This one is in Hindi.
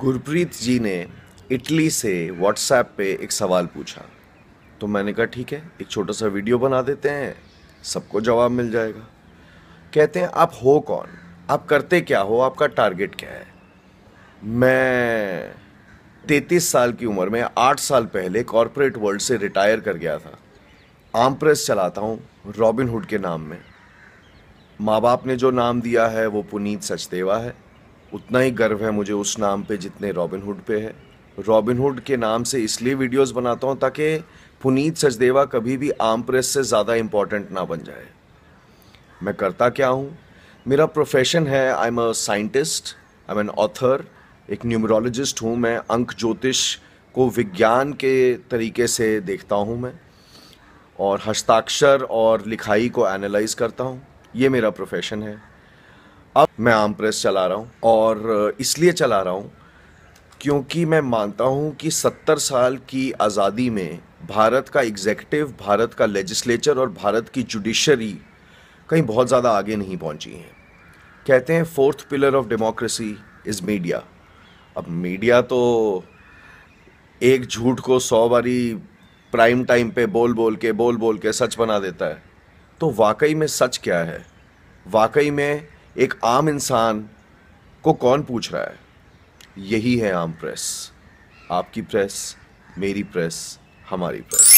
गुरप्रीत जी ने इटली से व्हाट्सएप पे एक सवाल पूछा तो मैंने कहा ठीक है एक छोटा सा वीडियो बना देते हैं सबको जवाब मिल जाएगा कहते हैं आप हो कौन आप करते क्या हो आपका टारगेट क्या है मैं तैतीस साल की उम्र में आठ साल पहले कॉरपोरेट वर्ल्ड से रिटायर कर गया था आम प्रेस चलाता हूँ रॉबिनहुड के नाम में माँ बाप ने जो नाम दिया है वो पुनीत सचदेवा है उतना ही गर्व है मुझे उस नाम पे जितने रॉबिनहुड पे है रॉबिनहुड के नाम से इसलिए वीडियोस बनाता हूँ ताकि पुनीत सचदेवा कभी भी आम प्रेस से ज़्यादा इम्पॉर्टेंट ना बन जाए मैं करता क्या हूँ मेरा प्रोफेशन है I am a scientist I am an author एक न्यूमरोलॉजिस्ट हूँ मैं अंक ज्योतिष को विज्ञान के तरीके से देखता हूँ मैं और हस्ताक्षर और लिखाई को एनालाइज करता हूँ ये मेरा प्रोफेशन है अब मैं आम प्रेस चला रहा हूँ और इसलिए चला रहा हूँ क्योंकि मैं मानता हूँ कि सत्तर साल की आज़ादी में भारत का एग्जेक्टिव भारत का लेजिस्लेचर और भारत की जुडिशरी कहीं बहुत ज़्यादा आगे नहीं पहुँची हैं कहते हैं fourth pillar of democracy is media अब मीडिया तो एक झूठ को सौ बारी प्राइम टाइम पे बोल बोल के बोल बोल के सच बना देता है तो वाकई में सच क्या है वाकई में एक आम इंसान को कौन पूछ रहा है यही है आम प्रेस आपकी प्रेस मेरी प्रेस हमारी प्रेस